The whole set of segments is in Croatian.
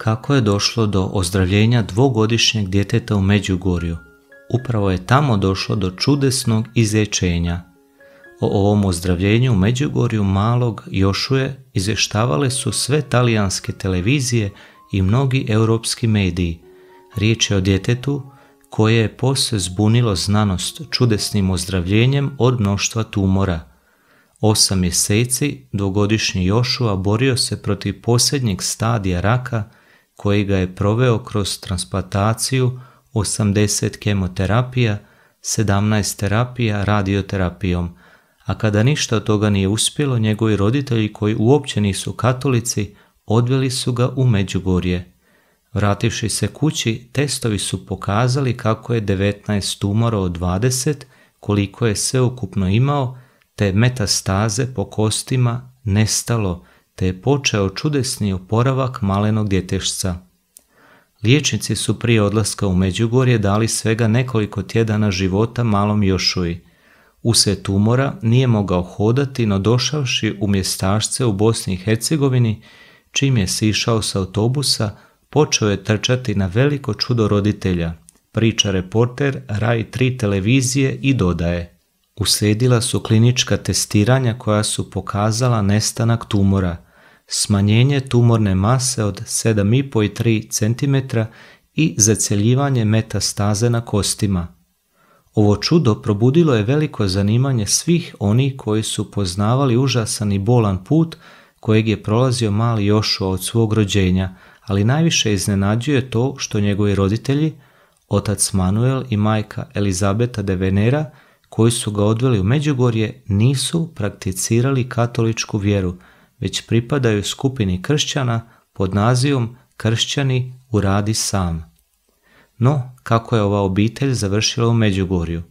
kako je došlo do ozdravljenja dvogodišnjeg djeteta u Međugorju. Upravo je tamo došlo do čudesnog izlječenja. O ovom ozdravljenju u Međugorju malog Jošuje izvještavale su sve talijanske televizije i mnogi europski mediji. Riječ je o djetetu koje je posve zbunilo znanost čudesnim ozdravljenjem od mnoštva tumora. Osam mjeseci dvogodišnji Jošua borio se protiv posljednjeg stadija raka koji ga je proveo kroz transplantaciju 80 kemoterapija, 17 terapija radioterapijom, a kada ništa od toga nije uspjelo, njegovi roditelji koji uopće nisu katolici, odveli su ga u Međugorje. Vrativši se kući, testovi su pokazali kako je 19 tumora od 20, koliko je sveukupno imao, te metastaze po kostima nestalo, te je počeo čudesni oporavak malenog djetešca. Liječnici su prije odlaska u Međugorje dali svega nekoliko tjedana života malom Jošuji. Use tumora nije mogao hodati, no došavši u mjestašce u Bosni i Hercegovini, čim je sišao sa autobusa, počeo je trčati na veliko čudo roditelja, priča reporter Raj 3 televizije i dodaje – Uslijedila su klinička testiranja koja su pokazala nestanak tumora, smanjenje tumorne mase od 7,5 i 3 cm i zaceljivanje metastaze na kostima. Ovo čudo probudilo je veliko zanimanje svih onih koji su poznavali užasan i bolan put kojeg je prolazio mali Jošo od svog rođenja, ali najviše iznenađuje to što njegovi roditelji, otac Manuel i majka Elizabeta de Venera, koji su ga odveli u Međugorje nisu prakticirali katoličku vjeru, već pripadaju skupini kršćana pod nazivom Kršćani uradi sam. No, kako je ova obitelj završila u Međugorju?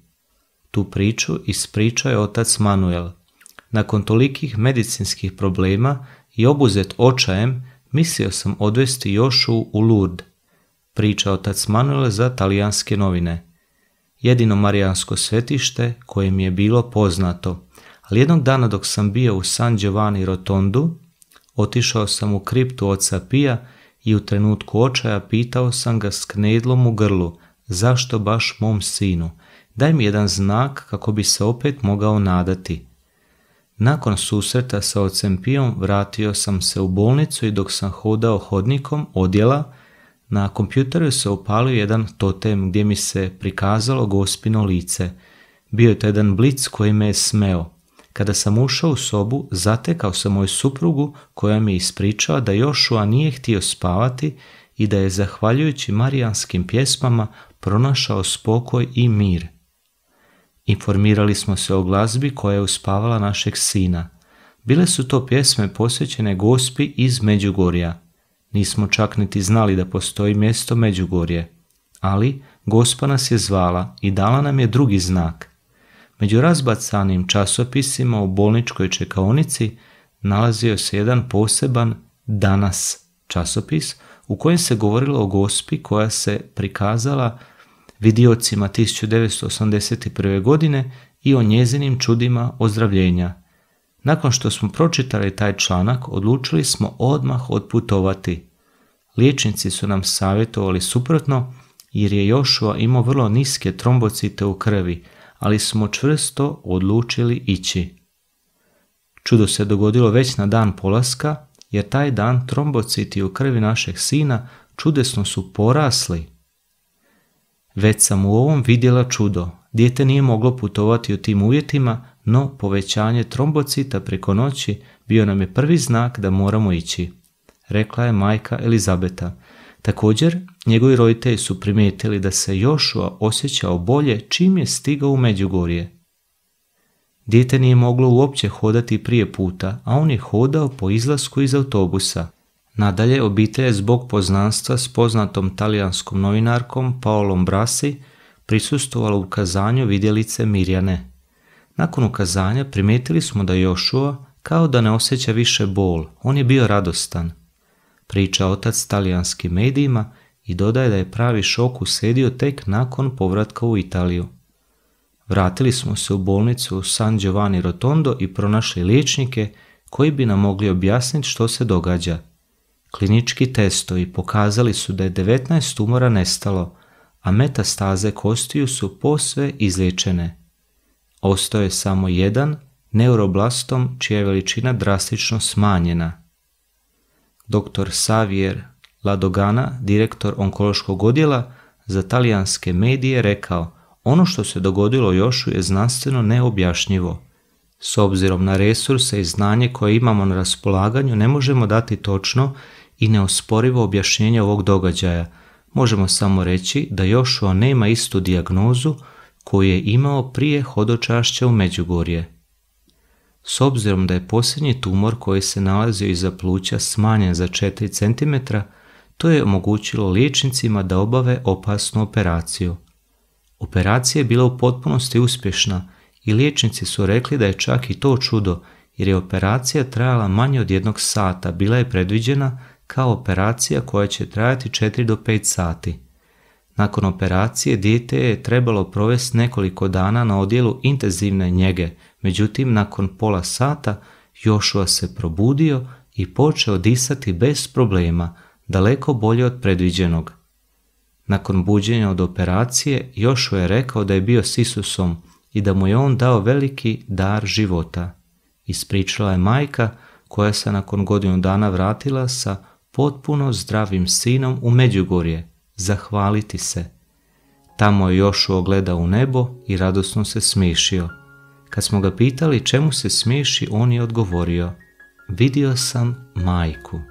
Tu priču ispričao je otac Manuel. Nakon tolikih medicinskih problema i obuzet očajem, mislio sam odvesti Jošu u lud, priča otac Manuel za talijanske novine – jedino marijansko svetište koje mi je bilo poznato. Ali jednog dana dok sam bio u San Giovanni Rotondu, otišao sam u kriptu oca Pija i u trenutku očaja pitao sam ga s knedlom u grlu, zašto baš mom sinu? Daj mi jedan znak kako bi se opet mogao nadati. Nakon susreta sa ocem Pijom vratio sam se u bolnicu i dok sam hodao hodnikom odjela, na kompjuteru se opalio jedan totem gdje mi se prikazalo gospino lice. Bio je to jedan blic koji me je smeo. Kada sam ušao u sobu, zatekao sam moju suprugu koja mi je ispričala da Jošua nije htio spavati i da je zahvaljujući marijanskim pjesmama pronašao spokoj i mir. Informirali smo se o glazbi koja je uspavala našeg sina. Bile su to pjesme posvećene gospi iz Međugorja. Nismo čak niti znali da postoji mjesto Međugorje, ali gospa nas je zvala i dala nam je drugi znak. Među razbacanim časopisima u bolničkoj čekaonici nalazio se jedan poseban danas časopis u kojem se govorilo o gospi koja se prikazala vidiocima 1981. godine i o njezinim čudima ozdravljenja – nakon što smo pročitali taj članak, odlučili smo odmah otputovati. Liječnici su nam savjetovali suprotno, jer je Jošua imao vrlo niske trombocite u krvi, ali smo čvrsto odlučili ići. Čudo se dogodilo već na dan polaska, jer taj dan trombociti u krvi našeg sina čudesno su porasli. Već sam u ovom vidjela čudo. Dijete nije moglo putovati u tim uvjetima, no povećanje trombocita preko noći bio nam je prvi znak da moramo ići, rekla je majka Elizabeta. Također, njegovi roditelji su primijetili da se Jošua osjećao bolje čim je stigao u Međugorje. Dijete nije moglo uopće hodati prije puta, a on je hodao po izlasku iz autobusa. Nadalje, obitelj je zbog poznanstva s poznatom talijanskom novinarkom Paolom Brasi prisustvovala u kazanju vidjelice Mirjane. Nakon ukazanja primijetili smo da Jošua kao da ne osjeća više bol, on je bio radostan. Priča otac talijanskim medijima i dodaje da je pravi šok usedio tek nakon povratka u Italiju. Vratili smo se u bolnicu u San Giovanni Rotondo i pronašli liječnike koji bi nam mogli objasniti što se događa. Klinički testovi pokazali su da je 19 tumora nestalo, a metastaze kostiju su posve izliječene. Ostao je samo jedan neuroblastom čija je veličina drastično smanjena. Dr. Savier Ladogana, direktor onkološkog odjela, za talijanske medije rekao ono što se dogodilo Jošu je znanstveno neobjašnjivo. S obzirom na resurse i znanje koje imamo na raspolaganju ne možemo dati točno i neosporivo objašnjenje ovog događaja. Možemo samo reći da Jošu nema istu dijagnozu koji je imao prije hodočašća u Međugorje. S obzirom da je posljednji tumor koji se nalazio iza pluća smanjen za 4 cm, to je omogućilo liječnicima da obave opasnu operaciju. Operacija je bila u potpunosti uspješna i liječnici su rekli da je čak i to čudo jer je operacija trajala manje od jednog sata, bila je predviđena kao operacija koja će trajati 4 do 5 sati. Nakon operacije dijete je trebalo provesti nekoliko dana na odjelu intenzivne njege, međutim nakon pola sata Jošua se probudio i počeo disati bez problema, daleko bolje od predviđenog. Nakon buđenja od operacije, Jošu je rekao da je bio s Isusom i da mu je on dao veliki dar života. Ispričala je majka koja se nakon godinu dana vratila sa potpuno zdravim sinom u Međugorje, zahvaliti se. Tamo je Jošu ogledao u nebo i radosno se smišio. Kad smo ga pitali čemu se smiješi, on je odgovorio, vidio sam majku.